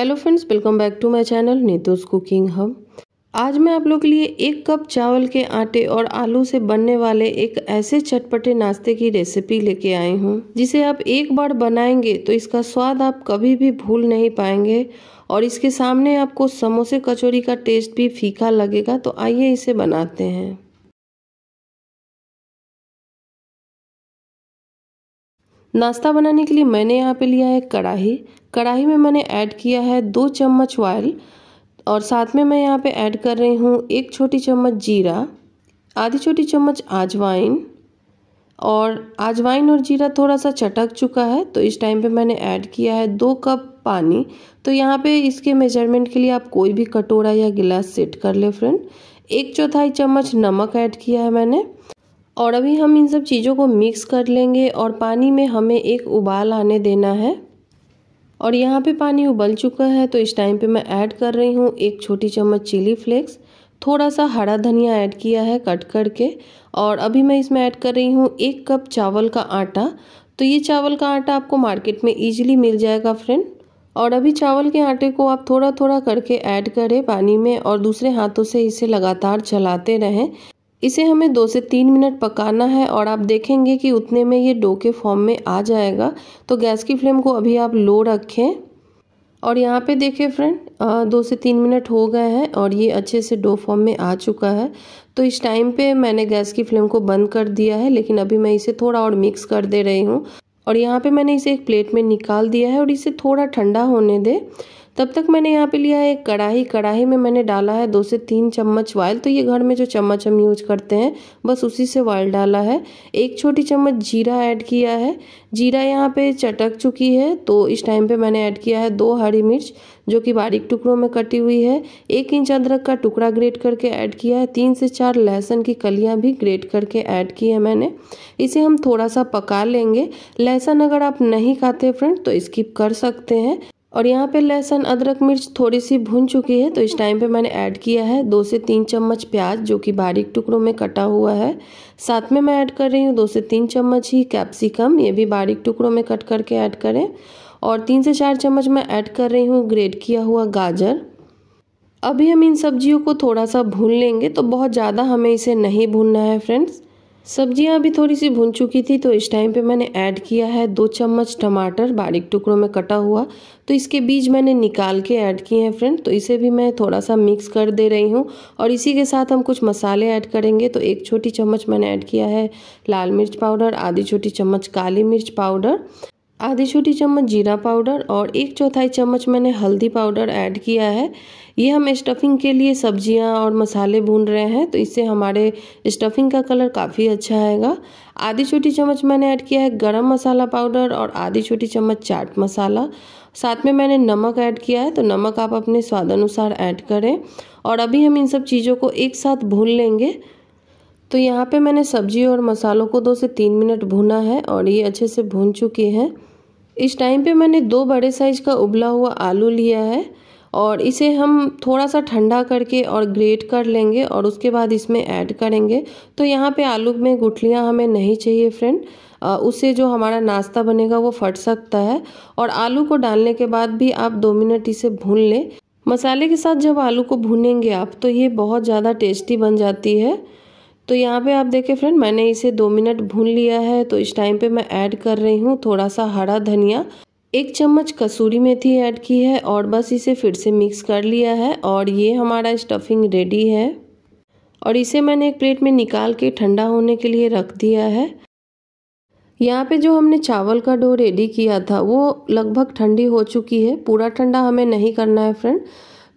hello friends welcome back to my channel Neetu's cooking hub आज मैं आप लोग के लिए एक कप चावल के आटे और आलू से बनने वाले एक ऐसे चटपटे नाश्ते की रेसिपी लेके आई हूँ जिसे आप एक बार बनाएंगे तो इसका स्वाद आप कभी भी भूल नहीं पाएंगे और इसके सामने आपको समोसे कचौरी का टेस्ट भी फीका लगेगा तो आइए इसे बनाते हैं नाश्ता बनाने के लिए मैंने यहाँ पे लिया है कढ़ाही कढ़ाई में मैंने ऐड किया है दो चम्मच ऑयल और साथ में मैं यहाँ पे ऐड कर रही हूँ एक छोटी चम्मच जीरा आधी छोटी चम्मच आजवाइन और आजवाइन और जीरा थोड़ा सा चटक चुका है तो इस टाइम पे मैंने ऐड किया है दो कप पानी तो यहाँ पे इसके मेजरमेंट के लिए आप कोई भी कटोरा या गिलास सेट कर ले फ्रेंड एक चौथाई चम्मच नमक ऐड किया है मैंने और अभी हम इन सब चीज़ों को मिक्स कर लेंगे और पानी में हमें एक उबाल आने देना है और यहाँ पे पानी उबल चुका है तो इस टाइम पे मैं ऐड कर रही हूँ एक छोटी चम्मच चिली फ्लेक्स थोड़ा सा हरा धनिया ऐड किया है कट करके और अभी मैं इसमें ऐड कर रही हूँ एक कप चावल का आटा तो ये चावल का आटा आपको मार्केट में ईजिली मिल जाएगा फ्रेंड और अभी चावल के आटे को आप थोड़ा थोड़ा करके ऐड करें पानी में और दूसरे हाथों से इसे लगातार चलाते रहें इसे हमें दो से तीन मिनट पकाना है और आप देखेंगे कि उतने में ये डो के फॉर्म में आ जाएगा तो गैस की फ्लेम को अभी आप लो रखें और यहाँ पे देखिए फ्रेंड दो से तीन मिनट हो गए हैं और ये अच्छे से डो फॉर्म में आ चुका है तो इस टाइम पे मैंने गैस की फ्लेम को बंद कर दिया है लेकिन अभी मैं इसे थोड़ा और मिक्स कर दे रही हूँ और यहाँ पर मैंने इसे एक प्लेट में निकाल दिया है और इसे थोड़ा ठंडा होने दें तब तक मैंने यहाँ पे लिया है एक कढ़ाई कढ़ाई में मैंने डाला है दो से तीन चम्मच ऑयल तो ये घर में जो चम्मच हम यूज करते हैं बस उसी से ऑयल डाला है एक छोटी चम्मच जीरा ऐड किया है जीरा यहाँ पे चटक चुकी है तो इस टाइम पे मैंने ऐड किया है दो हरी मिर्च जो कि बारीक टुकड़ों में कटी हुई है एक इंच अदरक का टुकड़ा ग्रेट करके ऐड किया है तीन से चार लहसुन की कलियाँ भी ग्रेट करके ऐड की है मैंने इसे हम थोड़ा सा पका लेंगे लहसुन अगर आप नहीं खाते फ्रेंड तो स्किप कर सकते हैं और यहाँ पे लहसुन अदरक मिर्च थोड़ी सी भुन चुकी है तो इस टाइम पे मैंने ऐड किया है दो से तीन चम्मच प्याज जो कि बारीक टुकड़ों में कटा हुआ है साथ में मैं ऐड कर रही हूँ दो से तीन चम्मच ही कैप्सिकम ये भी बारीक टुकड़ों में कट करके ऐड करें और तीन से चार चम्मच मैं ऐड कर रही हूँ ग्रेट किया हुआ गाजर अभी हम इन सब्जियों को थोड़ा सा भून लेंगे तो बहुत ज़्यादा हमें इसे नहीं भूनना है फ्रेंड्स सब्जियां अभी थोड़ी सी भुन चुकी थी तो इस टाइम पे मैंने ऐड किया है दो चम्मच टमाटर बारीक टुकड़ों में कटा हुआ तो इसके बीज मैंने निकाल के ऐड किए हैं फ्रेंड तो इसे भी मैं थोड़ा सा मिक्स कर दे रही हूँ और इसी के साथ हम कुछ मसाले ऐड करेंगे तो एक छोटी चम्मच मैंने ऐड किया है लाल मिर्च पाउडर आधी छोटी चम्मच काली मिर्च पाउडर आधी छोटी चम्मच जीरा पाउडर और एक चौथाई चम्मच मैंने हल्दी पाउडर ऐड किया है ये हम स्टफिंग के लिए सब्जियां और मसाले भून रहे हैं तो इससे हमारे स्टफिंग का कलर काफ़ी अच्छा आएगा आधी छोटी चम्मच मैंने ऐड किया है गरम मसाला पाउडर और आधी छोटी चम्मच चाट मसाला साथ में मैंने नमक ऐड किया है तो नमक आप अपने स्वाद अनुसार ऐड करें और अभी हम इन सब चीज़ों को एक साथ भून लेंगे तो यहाँ पे मैंने सब्जी और मसालों को दो से तीन मिनट भुना है और ये अच्छे से भून चुके हैं इस टाइम पे मैंने दो बड़े साइज़ का उबला हुआ आलू लिया है और इसे हम थोड़ा सा ठंडा करके और ग्रेट कर लेंगे और उसके बाद इसमें ऐड करेंगे तो यहाँ पे आलू में गुठलियाँ हमें नहीं चाहिए फ्रेंड उससे जो हमारा नाश्ता बनेगा वो फट सकता है और आलू को डालने के बाद भी आप दो मिनट इसे भून लें मसाले के साथ जब आलू को भूनेंगे आप तो ये बहुत ज़्यादा टेस्टी बन जाती है तो यहाँ पे आप देखें फ्रेंड मैंने इसे दो मिनट भून लिया है तो इस टाइम पे मैं ऐड कर रही हूँ थोड़ा सा हरा धनिया एक चम्मच कसूरी मेथी ऐड की है और बस इसे फिर से मिक्स कर लिया है और ये हमारा स्टफिंग रेडी है और इसे मैंने एक प्लेट में निकाल के ठंडा होने के लिए रख दिया है यहाँ पे जो हमने चावल का डो रेडी किया था वो लगभग ठंडी हो चुकी है पूरा ठंडा हमें नहीं करना है फ्रेंड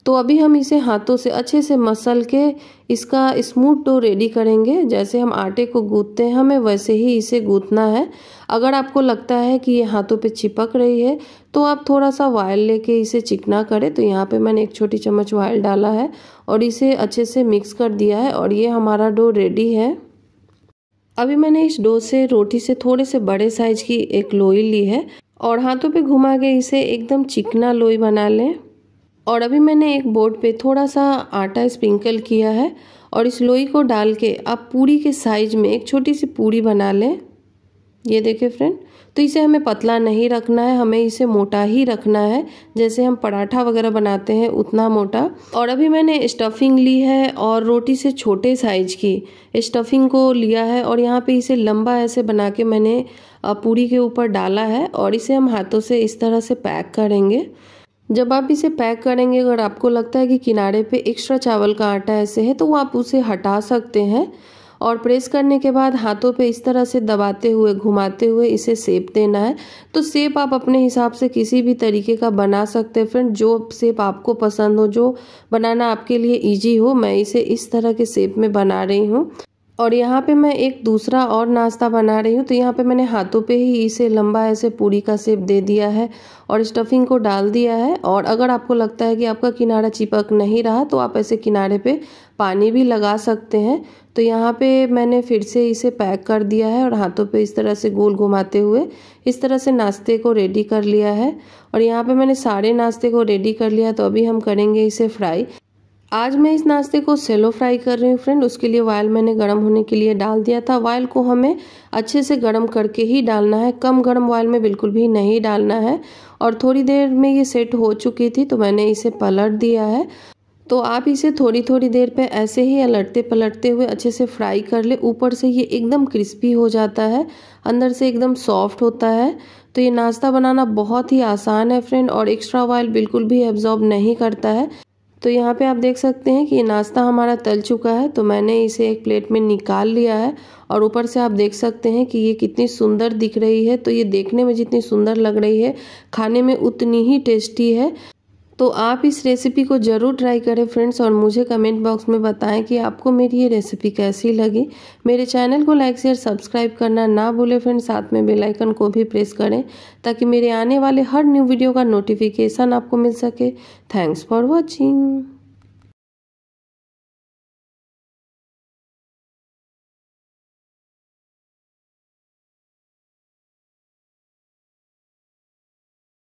तो अभी हम इसे हाथों से अच्छे से मसल के इसका स्मूथ डो रेडी करेंगे जैसे हम आटे को गूंथते हैं हमें वैसे ही इसे गूंथना है अगर आपको लगता है कि ये हाथों पे चिपक रही है तो आप थोड़ा सा वायल लेके इसे चिकना करें तो यहाँ पे मैंने एक छोटी चम्मच वायल डाला है और इसे अच्छे से मिक्स कर दिया है और ये हमारा डो रेडी है अभी मैंने इस डो से रोटी से थोड़े से बड़े साइज की एक लोई ली है और हाथों पे घुमा के इसे एकदम चिकना लोई बना लें और अभी मैंने एक बोर्ड पे थोड़ा सा आटा स्प्रिंकल किया है और इस लोई को डाल के आप पूरी के साइज में एक छोटी सी पूरी बना लें ये देखें फ्रेंड तो इसे हमें पतला नहीं रखना है हमें इसे मोटा ही रखना है जैसे हम पराठा वगैरह बनाते हैं उतना मोटा और अभी मैंने स्टफिंग ली है और रोटी से छोटे साइज की स्टफिंग को लिया है और यहाँ पे इसे लंबा ऐसे बना के मैंने पूरी के ऊपर डाला है और इसे हम हाथों से इस तरह से पैक करेंगे जब आप इसे पैक करेंगे अगर आपको लगता है कि किनारे पे एक्स्ट्रा चावल का आटा ऐसे है तो आप उसे हटा सकते हैं और प्रेस करने के बाद हाथों पे इस तरह से दबाते हुए घुमाते हुए इसे सेप देना है तो सेप आप अपने हिसाब से किसी भी तरीके का बना सकते हैं फ्रेंड जो सेप आपको पसंद हो जो बनाना आपके लिए इजी हो मैं इसे इस तरह के सेप में बना रही हूँ और यहाँ पे मैं एक दूसरा और नाश्ता बना रही हूँ तो यहाँ पे मैंने हाथों पे ही इसे लंबा ऐसे पूरी का सेप दे दिया है और स्टफिंग को डाल दिया है और अगर आपको लगता है कि आपका किनारा चिपक नहीं रहा तो आप ऐसे किनारे पे पानी भी लगा सकते हैं तो यहाँ पे मैंने फिर से इसे पैक कर दिया है और हाथों पे इस तरह से गोल घुमाते हुए इस तरह से नाश्ते को रेडी कर लिया है और यहाँ पे मैंने सारे नाश्ते को रेडी कर लिया तो अभी हम करेंगे इसे फ्राई आज मैं इस नाश्ते को सेलो फ्राई कर रही हूँ फ्रेंड उसके लिए वायल मैंने गर्म होने के लिए डाल दिया था वायल को हमें अच्छे से गर्म करके ही डालना है कम गर्म वायल में बिल्कुल भी नहीं डालना है और थोड़ी देर में ये सेट हो चुकी थी तो मैंने इसे पलट दिया है तो आप इसे थोड़ी थोड़ी देर पे ऐसे ही अलटते पलटते हुए अच्छे से फ्राई कर ले ऊपर से ये एकदम क्रिस्पी हो जाता है अंदर से एकदम सॉफ्ट होता है तो ये नाश्ता बनाना बहुत ही आसान है फ्रेंड और एक्स्ट्रा ऑयल बिल्कुल भी एब्जॉर्ब नहीं करता है तो यहाँ पे आप देख सकते हैं कि ये नाश्ता हमारा तल चुका है तो मैंने इसे एक प्लेट में निकाल लिया है और ऊपर से आप देख सकते हैं कि ये कितनी सुंदर दिख रही है तो ये देखने में जितनी सुंदर लग रही है खाने में उतनी ही टेस्टी है तो आप इस रेसिपी को ज़रूर ट्राई करें फ्रेंड्स और मुझे कमेंट बॉक्स में बताएं कि आपको मेरी ये रेसिपी कैसी लगी मेरे चैनल को लाइक शेयर सब्सक्राइब करना ना भूलें फ्रेंड्स साथ में बेल आइकन को भी प्रेस करें ताकि मेरे आने वाले हर न्यू वीडियो का नोटिफिकेशन आपको मिल सके थैंक्स फॉर वॉचिंग